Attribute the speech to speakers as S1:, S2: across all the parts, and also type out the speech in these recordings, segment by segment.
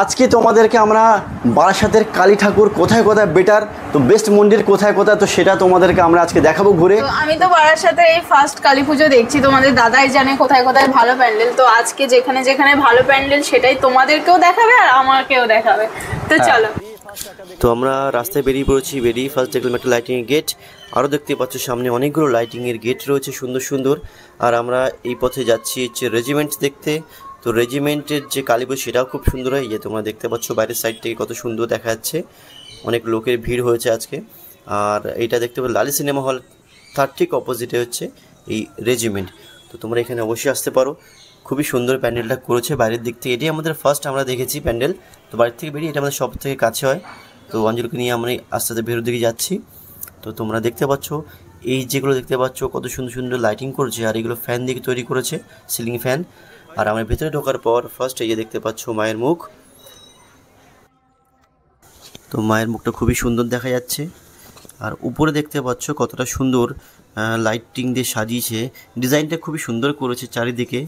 S1: আজকে তোমাদেরকে আমরা বারাসাতের কালী ঠাকুর কোথায় কোথায় বেটার তো বেস্ট মন্দির কোথায় কোথায় তো সেটা তোমাদেরকে আমরা আজকে দেখাবো ঘুরে
S2: আমি তো বারাসাতের এই ফার্স্ট কালী পুজো দেখছি তোমাদের দাদাই জানে কোথায় কোথায় ভালো প্যান্ডেল তো আজকে যেখানে যেখানে ভালো প্যান্ডেল সেটাই তোমাদেরকেও দেখাবে আর আমাকেও দেখাবে তো হ্যাঁ। চলো
S1: তো আমরা রাস্তায় বেরিয়ে পড়েছি বেরিয়ে ফার্স্ট দেখলাম একটা লাইটিংয়ের গেট আরও দেখতে পাচ্ছ সামনে অনেকগুলো লাইটিংয়ের গেট রয়েছে সুন্দর সুন্দর আর আমরা এই পথে যাচ্ছি হচ্ছে রেজিমেন্ট দেখতে তো রেজিমেন্টের যে কালীপুজো সেটাও খুব সুন্দর হয় যে তোমরা দেখতে পাচ্ছ বাইরের সাইড থেকে কত সুন্দর দেখা যাচ্ছে অনেক লোকের ভিড় হয়েছে আজকে আর এটা দেখতে পাবে লালি সিনেমা হল তার ঠিক অপোজিটে হচ্ছে এই রেজিমেন্ট তো তোমরা এখানে অবশ্যই আসতে পারো খুবই সুন্দর প্যান্ডেলটা করেছে বাইরের দিক থেকে এটি আমাদের ফার্স্ট আমরা দেখেছি প্যান্ডেল তো বাড়ির থেকে বেরিয়ে এটা আমাদের সব থেকে কাছে হয় তো অঞ্জলিকে নিয়ে আমরা আস্তে আস্তে ভেরোর দিকে যাচ্ছি তো তোমরা দেখতে পাচ্ছ এই যেগুলো দেখতে পাচ্ছ কত সুন্দর সুন্দর লাইটিং করেছে আর এগুলো ফ্যান দিকে তৈরি করেছে সিলিং ফ্যান আর আমি ভিতরে ঢোকার পর ফার্স্ট এই যে দেখতে পাচ্ছ মায়ের মুখ তো মায়ের মুখটা খুবই সুন্দর দেখা যাচ্ছে আর উপরে দেখতে পাচ্ছ কতটা সুন্দর লাইটিং দিয়ে সাজিয়েছে ডিজাইনটা খুবই সুন্দর করেছে চারিদিকে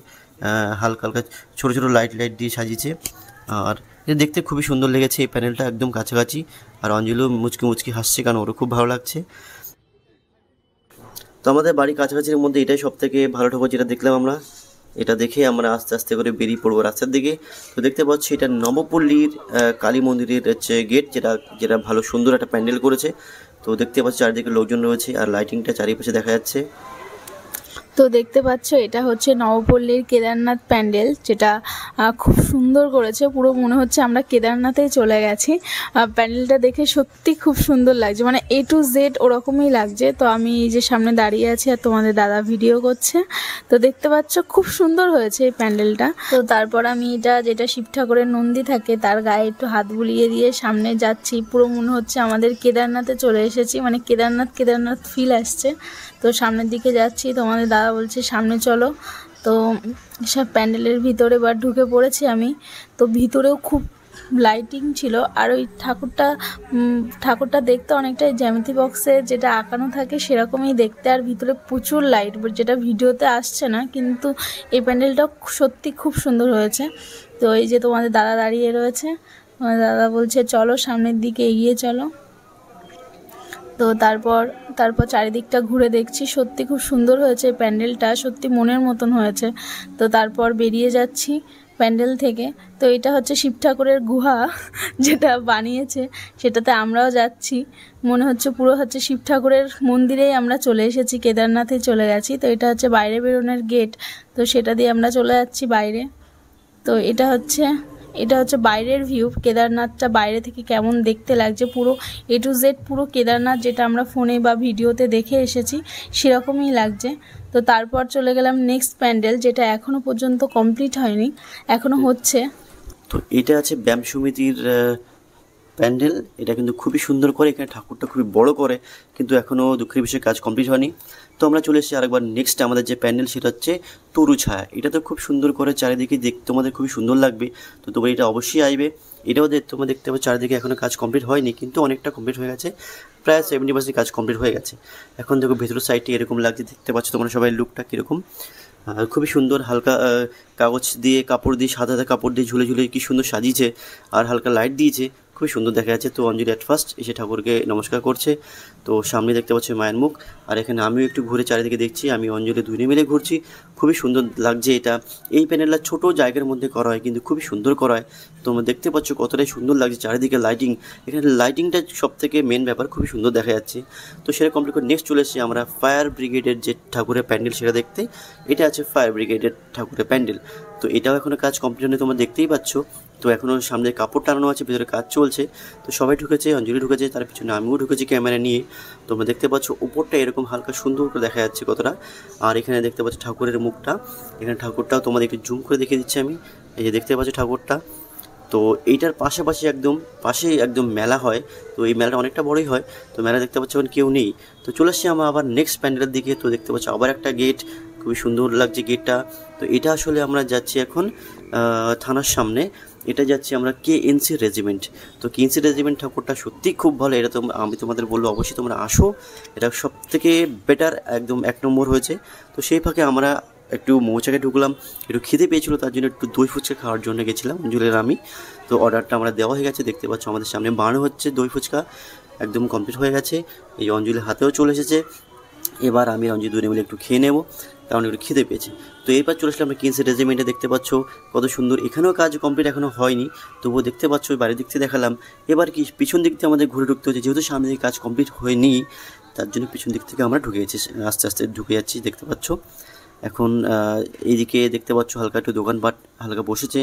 S1: হালকা হালকা ছোটো ছোটো লাইট লাইট দিয়ে সাজিয়েছে আর এটা দেখতে খুবই সুন্দর লেগেছে এই প্যানেলটা একদম কাছাকাছি আর অঞ্জলিও মুচকি মুচকি হাসছে কারণ ওরও খুব ভালো লাগছে তো আমাদের বাড়ির কাছাকাছির মধ্যে এটাই সব থেকে ভালো ঠাকুর যেটা দেখলাম আমরা এটা দেখে আমরা আস্তে আস্তে করে বেরিয়ে পড়বো রাস্তার দিকে তো দেখতে পাচ্ছি এটা নবপল্লীর কালী মন্দিরের হচ্ছে গেট যেটা যেটা ভালো সুন্দর একটা প্যান্ডেল করেছে তো দেখতে পাচ্ছি চারিদিকে লোকজন রয়েছে আর লাইটিংটা চারিপাশে দেখা যাচ্ছে
S2: তো দেখতে পাচ্ছ এটা হচ্ছে নবপল্লীর কেদারনাথ প্যান্ডেল যেটা খুব সুন্দর করেছে পুরো মনে হচ্ছে আমরা কেদারনাথেই চলে গেছি প্যান্ডেলটা দেখে সত্যি খুব সুন্দর লাগছে মানে এ টু জেড ওরকমই লাগছে তো আমি এই যে সামনে দাঁড়িয়ে আছি আর তোমাদের দাদা ভিডিও করছে তো দেখতে পাচ্ছ খুব সুন্দর হয়েছে এই প্যান্ডেলটা তো তারপর আমি এটা যেটা শিব ঠাকুরের নন্দী থাকে তার গায়ে একটু হাত বুলিয়ে দিয়ে সামনে যাচ্ছি পুরো মনে হচ্ছে আমাদের কেদারনাথে চলে এসেছি মানে কেদারনাথ কেদারনাথ ফিল আসছে তো সামনের দিকে যাচ্ছি তোমাদের দাদা বলছে সামনে চলো তো সব প্যান্ডেলের ভিতরে বা ঢুকে পড়েছি আমি তো ভিতরেও খুব লাইটিং ছিল আর ওই ঠাকুরটা ঠাকুরটা দেখতে অনেকটাই জ্যামিতি বক্সে যেটা আঁকানো থাকে সেরকমই দেখতে আর ভিতরে প্রচুর লাইট যেটা ভিডিওতে আসছে না কিন্তু এই প্যান্ডেলটা সত্যি খুব সুন্দর হয়েছে তো এই যে তোমাদের দাদা দাঁড়িয়ে রয়েছে তোমাদের দাদা বলছে চলো সামনের দিকে এগিয়ে চলো তো তারপর তারপর চারিদিকটা ঘুরে দেখছি সত্যি খুব সুন্দর হয়েছে প্যান্ডেলটা সত্যি মনের মতন হয়েছে তো তারপর বেরিয়ে যাচ্ছি প্যান্ডেল থেকে তো এটা হচ্ছে শিব ঠাকুরের গুহা যেটা বানিয়েছে সেটাতে আমরাও যাচ্ছি মনে হচ্ছে পুরো হচ্ছে শিব ঠাকুরের মন্দিরেই আমরা চলে এসেছি কেদারনাথে চলে গেছি তো এটা হচ্ছে বাইরে বেরোনোর গেট তো সেটা দিয়ে আমরা চলে যাচ্ছি বাইরে তো এটা হচ্ছে এটা হচ্ছে বাইরের ভিউ কেদারনাথটা বাইরে থেকে কেমন দেখতে লাগছে পুরো এ টু জেড পুরো কেদারনাথ যেটা আমরা ফোনে বা ভিডিওতে দেখে এসেছি সেরকমই লাগছে তো তারপর চলে গেলাম নেক্সট প্যান্ডেল যেটা এখনও পর্যন্ত কমপ্লিট হয়নি এখনও হচ্ছে
S1: তো এটা আছে ব্যায়াম সমিতির প্যান্ডেল এটা কিন্তু খুবই সুন্দর করে এখানে ঠাকুরটা খুবই বড় করে কিন্তু এখনও দুঃখের বিষয়ে কাজ কমপ্লিট হয়নি তো আমরা চলে এসেছি আরেকবার নেক্সট আমাদের যে প্যান্ডেল সেটা হচ্ছে তরু ছায়া এটা তো খুব সুন্দর করে চারিদিকে দেখতে তোমাদের খুবই সুন্দর লাগবে তো তোমার এটা অবশ্যই আসবে এটাও তোমরা দেখতে পাবো চারিদিকে এখনও কাজ কমপ্লিট হয়নি কিন্তু অনেকটা কমপ্লিট হয়ে গেছে প্রায় সেভেন্টি পার্সেন্ট কাজ কমপ্লিট হয়ে গেছে এখন দেখো ভেতরের সাইডটি এরকম লাগছে দেখতে পাচ্ছ তোমরা সবাই লুকটা কীরকম খুবই সুন্দর হালকা কাগজ দিয়ে কাপড় দিয়ে সাদা কাপড় দিয়ে ঝুলে ঝুলে কী সুন্দর সাজিয়েছে আর হালকা লাইট দিয়েছে খুবই সুন্দর দেখা যাচ্ছে তো অঞ্জলি অ্যাট ফার্স্ট এসে ঠাকুরকে নমস্কার করছে তো সামনে দেখতে পাচ্ছি মায়ের মুখ আর এখানে আমিও একটু ঘুরে চারিদিকে দেখছি আমি অঞ্জলি দুই মিলে ঘুরছি খুবই সুন্দর লাগছে এটা এই প্যানেলটা ছোট জায়গার মধ্যে করা হয় কিন্তু খুবই সুন্দর করা হয় তোমরা দেখতে পাচ্ছ কতটাই সুন্দর লাগছে চারিদিকে লাইটিং এখানে লাইটিংটা সব থেকে মেন ব্যাপার খুবই সুন্দর দেখা যাচ্ছে তো সেটা কমপ্লিট করে নেক্সট চলে এসেছি আমরা ফায়ার ব্রিগেডের যে ঠাকুরের প্যান্ডেল সেটা দেখতে এটা আছে ফায়ার ব্রিগেডের ঠাকুরের প্যান্ডেল তো এটাও এখনও কাজ কমপ্লিট হয়নি তোমরা দেখতেই পাচ্ছ তো এখনও সামনে কাপড় টানানো আছে ভিতরে কাজ চলছে তো সবাই ঢুকেছে অঞ্জলি ঢুকেছে তার পিছনে আমিও ঢুকেছি ক্যামেরা নিয়ে তোমরা দেখতে পাচ্ছ উপরটা এরকম হালকা সুন্দর করে দেখা যাচ্ছে কতটা আর এখানে দেখতে পাচ্ছ ঠাকুরের মুখটা এখানে ঠাকুরটাও তোমাদের একটু জুম করে দেখিয়ে দিচ্ছি আমি এই যে দেখতে পাচ্ছ ঠাকুরটা তো এইটার পাশাপাশি একদম পাশেই একদম মেলা হয় তো এই মেলাটা অনেকটা বড়ই হয় তো মেলা দেখতে পাচ্ছ এখন কেউ নেই তো চলে আসছি আমার আবার নেক্সট প্যান্ডেলের দিকে তো দেখতে পাচ্ছ আবার একটা গেট খুবই সুন্দর লাগছে গেটটা তো এটা আসলে আমরা যাচ্ছি এখন থানার সামনে এটা যাচ্ছে আমরা কে এনসি রেজিমেন্ট তো কে এনসি রেজিমেন্ট ঠাকুরটা সত্যিই খুব ভালো এটা তো আমি তোমাদের বললো অবশ্যই তোমরা আসো এটা সব থেকে বেটার একদম এক নম্বর হয়েছে তো সেই ফাঁকে আমরা একটু মৌচাকে ঢুকলাম একটু খিদে পেয়েছিলো তার জন্য একটু দই ফুচকা খাওয়ার জন্য গেছিলাম জুলের আমি তো অর্ডারটা আমরা দেওয়া হয়ে গেছে দেখতে পাচ্ছ আমাদের সামনে বানানো হচ্ছে দই ফুচকা একদম কমপ্লিট হয়ে গেছে এই অঞ্জলির হাতেও চলে এসেছে এবার আমি রঞ্জিত দুজনে মিলে একটু খেয়ে নেব কারণ একটু খিদে পেয়েছি তো এরপর চলে আসলাম আমরা কিংসের রেজিমেন্টে দেখতে পাচ্ছ কত সুন্দর এখানেও কাজ কমপ্লিট এখনও হয়নি তবুও দেখতে পাচ্ছ বাড়ির দিক থেকে দেখালাম এবার কি পিছন দিক থেকে আমাদের ঘুরে ঢুকতে হচ্ছে যেহেতু সামনে কাজ কমপ্লিট হয়নি তার জন্য পিছন দিক থেকে আমরা ঢুকে গেছি আস্তে আস্তে ঢুকে যাচ্ছি দেখতে পাচ্ছ এখন এইদিকে দেখতে পাচ্ছ হালকা একটু দোকানপাট হালকা বসেছে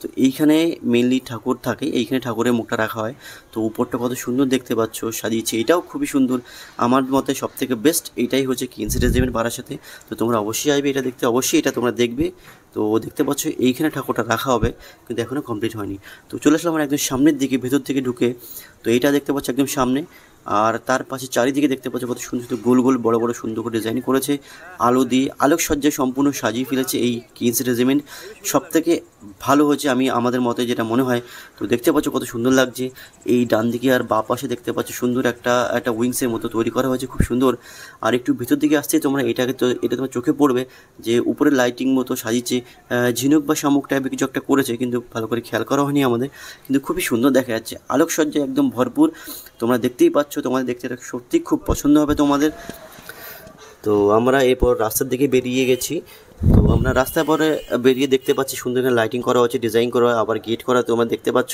S1: তো এইখানে মেনলি ঠাকুর থাকে এইখানে ঠাকুরের মুখটা রাখা হয় তো উপরটা কত সুন্দর দেখতে পাচ্ছ সাজিয়েছে এটাও খুবই সুন্দর আমার মতে সব থেকে বেস্ট এটাই হচ্ছে কিংস রেজিমেন্ট বাড়ার সাথে তো তোমরা অবশ্যই আসবে এটা দেখতে অবশ্যই এটা তোমরা দেখবে তো দেখতে পাচ্ছ এইখানে ঠাকুরটা রাখা হবে কিন্তু এখনও কমপ্লিট হয়নি তো চলে আসলাম আমার একদম সামনের দিকে ভেতর থেকে ঢুকে তো এটা দেখতে পাচ্ছ একদম সামনে আর তার পাশে চারিদিকে দেখতে পাচ্ছ কত সুন্দর সুন্দর গোল গোল বড় বড় সুন্দর করে ডিজাইন করেছে আলো দিয়ে আলোকসজ্জায় সম্পূর্ণ সাজিয়ে ফেলেছে এই কিংস রেজিমেন্ট সবথেকে ভালো হয়েছে আমি আমাদের মতে যেটা মনে হয় তো দেখতে পাচ্ছ কত সুন্দর লাগছে এই ডান দিকে আর বা পাশে দেখতে পাচ্ছ সুন্দর একটা একটা উইংসের মতো তৈরি করা হয়েছে খুব সুন্দর আর একটু ভিতর দিকে আসছে তোমরা এটাকে তো এটা তোমার চোখে পড়বে যে উপরে লাইটিং মতো সাজিয়েছে ঝিনুক বা শামুক টাইপের কিছু একটা করেছে কিন্তু ভালো করে খেয়াল করা হয়নি আমাদের কিন্তু খুবই সুন্দর দেখা যাচ্ছে আলোকসজ্জা একদম ভরপুর তোমরা দেখতেই পাচ্ছ তোমাদের দেখতে এটা সত্যি খুব পছন্দ হবে তোমাদের তো আমরা এরপর রাস্তার দিকে বেরিয়ে গেছি তো আমরা রাস্তার পরে বেরিয়ে দেখতে পাচ্ছি সুন্দর করে লাইটিং করা হচ্ছে ডিজাইন করা আবার গেট করা তোমরা দেখতে পাচ্ছ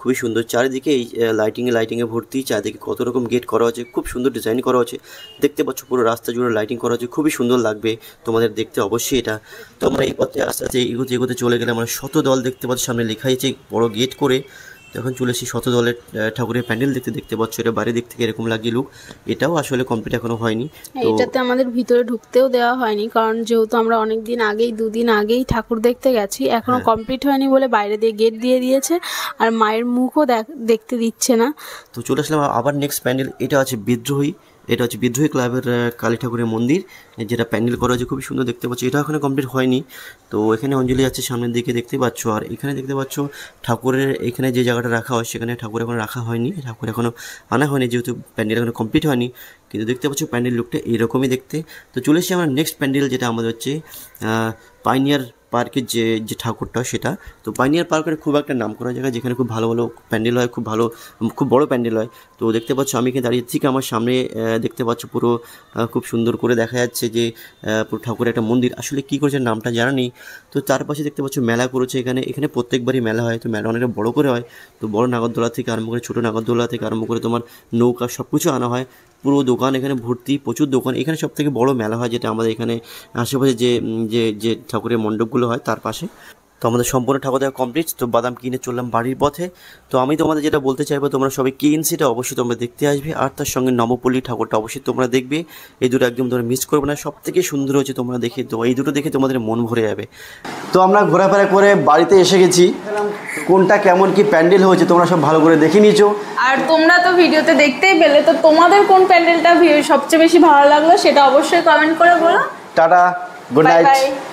S1: খুবই সুন্দর চারিদিকে এই লাইটিংয়ে লাইটিংয়ে ভর্তি চারিদিকে কত রকম গেট করা হচ্ছে খুব সুন্দর ডিজাইন করা হচ্ছে দেখতে পাচ্ছ পুরো রাস্তা জুড়ে লাইটিং করা হচ্ছে খুবই সুন্দর লাগবে তোমাদের দেখতে অবশ্যই এটা তো আমরা এই পথে আস্তে আস্তে এগোতে এগোতে চলে গেলে আমরা শত দল দেখতে পাচ্ছি সামনে লেখা হয়েছে বড় গেট করে এখন চলে এসেছি শত দলের ঠাকুরের প্যান্ডেল দেখতে দেখতে পাচ্ছ এটা বাইরে দেখতে এরকম লাগে লুক এটাও আসলে কমপ্লিট এখনো হয়নি হ্যাঁ, এটাতে
S2: আমাদের ভিতরে ঢুকতেও দেওয়া হয়নি কারণ যেহেতু আমরা অনেক দিন আগেই দুদিন আগেই ঠাকুর দেখতে গেছি এখনো কমপ্লিট হ্যাঁ। হয়নি বলে বাইরে দিয়ে গেট দিয়ে দিয়েছে আর মায়ের মুখও দেখতে দিচ্ছে না
S1: তো চলে আসলাম আবার নেক্সট প্যান্ডেল এটা আছে বিদ্রোহী এটা হচ্ছে বিদ্রোহী ক্লাবের কালী ঠাকুরের মন্দির যেটা প্যান্ডেল করা হয়েছে খুবই সুন্দর দেখতে পাচ্ছি এটা এখনো কমপ্লিট হয়নি তো এখানে অঞ্জলি যাচ্ছে সামনের দিকে দেখতে পাচ্ছ আর এখানে দেখতে পাচ্ছ ঠাকুরের এখানে যে জায়গাটা রাখা হয় সেখানে ঠাকুর এখন রাখা হয়নি ঠাকুর এখনও আনা হয়নি যেহেতু প্যান্ডেল এখনও কমপ্লিট হয়নি কিন্তু দেখতে পাচ্ছ প্যান্ডেল লুকটা এরকমই দেখতে তো চলে এসেছি আমরা নেক্সট প্যান্ডেল যেটা আমাদের হচ্ছে পাইনিয়ার পার্কের যে যে ঠাকুরটা সেটা তো পাইনিয়ার পার্কের খুব একটা নাম করা জায়গা যেখানে খুব ভালো ভালো প্যান্ডেল হয় খুব ভালো খুব বড় প্যান্ডেল হয় তো দেখতে পাচ্ছ আমি এখানে দাঁড়িয়ে থেকে আমার সামনে দেখতে পাচ্ছ পুরো খুব সুন্দর করে দেখা যাচ্ছে যে পুরো ঠাকুরের একটা মন্দির আসলে কী করেছে নামটা জানা নেই তো তার পাশে দেখতে পাচ্ছ মেলা করেছে এখানে এখানে প্রত্যেকবারই মেলা হয় তো মেলা অনেকটা বড় করে হয় তো বড় নাগরদোলা থেকে আরম্ভ করে ছোটো নাগরদোলা থেকে আরম্ভ করে তোমার নৌকা সব কিছু আনা হয় পুরো দোকান এখানে ভর্তি প্রচুর দোকান এখানে সব থেকে বড় মেলা হয় যেটা আমাদের এখানে আশেপাশে যে যে যে ঠাকুরের মণ্ডপগুলো হয় তার পাশে তো আমাদের সম্পূর্ণ ঠাকুর দেখা কমপ্লিট তো বাদাম কিনে চললাম বাড়ির পথে তো আমি তোমাদের যেটা বলতে চাইবো তোমরা সবাই কে সিটা অবশ্যই তোমরা দেখতে আসবে আর তার সঙ্গে নবপল্লী ঠাকুরটা অবশ্যই তোমরা দেখবে এই দুটো একদম তোমরা মিস করবে না সব থেকে সুন্দর হচ্ছে তোমরা দেখে তো এই দুটো দেখে তোমাদের মন ভরে যাবে তো আমরা ঘোরাফেরা করে বাড়িতে এসে গেছি কোনটা কেমন কি প্যান্ডেল হয়েছে তোমরা সব ভালো করে দেখে নিয়েছো
S2: আর তোমরা তো ভিডিওতে দেখতেই পেলে তো তোমাদের কোন প্যান্ডেলটা সবচেয়ে বেশি ভালো লাগলো সেটা অবশ্যই কমেন্ট করে বলো
S1: টাটা গুড নাইট